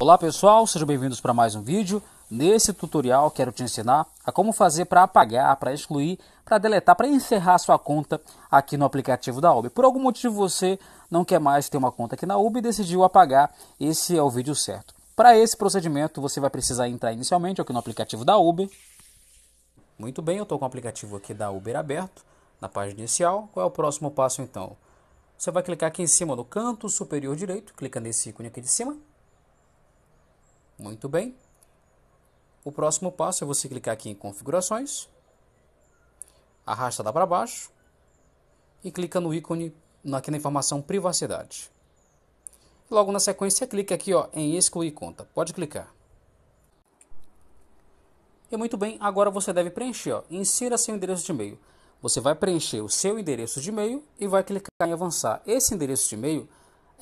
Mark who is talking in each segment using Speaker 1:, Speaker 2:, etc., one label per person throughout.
Speaker 1: Olá pessoal, sejam bem-vindos para mais um vídeo. Nesse tutorial quero te ensinar a como fazer para apagar, para excluir, para deletar, para encerrar sua conta aqui no aplicativo da UB. Por algum motivo você não quer mais ter uma conta aqui na UB e decidiu apagar, esse é o vídeo certo. Para esse procedimento você vai precisar entrar inicialmente aqui no aplicativo da Uber. Muito bem, eu estou com o aplicativo aqui da Uber aberto na página inicial. Qual é o próximo passo então? Você vai clicar aqui em cima no canto superior direito, clica nesse ícone aqui de cima muito bem. O próximo passo é você clicar aqui em configurações, arrasta lá para baixo e clica no ícone aqui na informação privacidade. Logo na sequência, clica aqui ó, em excluir conta. Pode clicar. E muito bem, agora você deve preencher, ó, insira seu endereço de e-mail. Você vai preencher o seu endereço de e-mail e vai clicar em avançar. Esse endereço de e-mail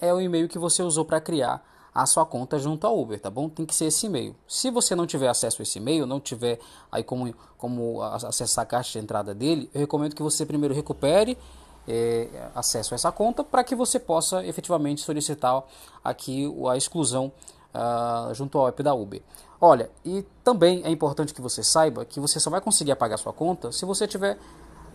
Speaker 1: é o e-mail que você usou para criar a sua conta junto ao Uber, tá bom? Tem que ser esse e-mail. Se você não tiver acesso a esse e-mail, não tiver aí como, como acessar a caixa de entrada dele, eu recomendo que você primeiro recupere é, acesso a essa conta para que você possa efetivamente solicitar aqui a exclusão uh, junto ao app da Uber. Olha, e também é importante que você saiba que você só vai conseguir apagar sua conta se você tiver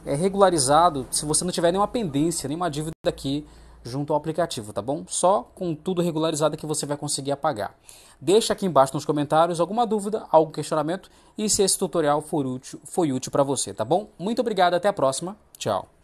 Speaker 1: é, regularizado, se você não tiver nenhuma pendência, nenhuma dívida aqui junto ao aplicativo, tá bom? Só com tudo regularizado que você vai conseguir apagar. Deixa aqui embaixo nos comentários alguma dúvida, algum questionamento e se esse tutorial for útil, foi útil para você, tá bom? Muito obrigado, até a próxima. Tchau.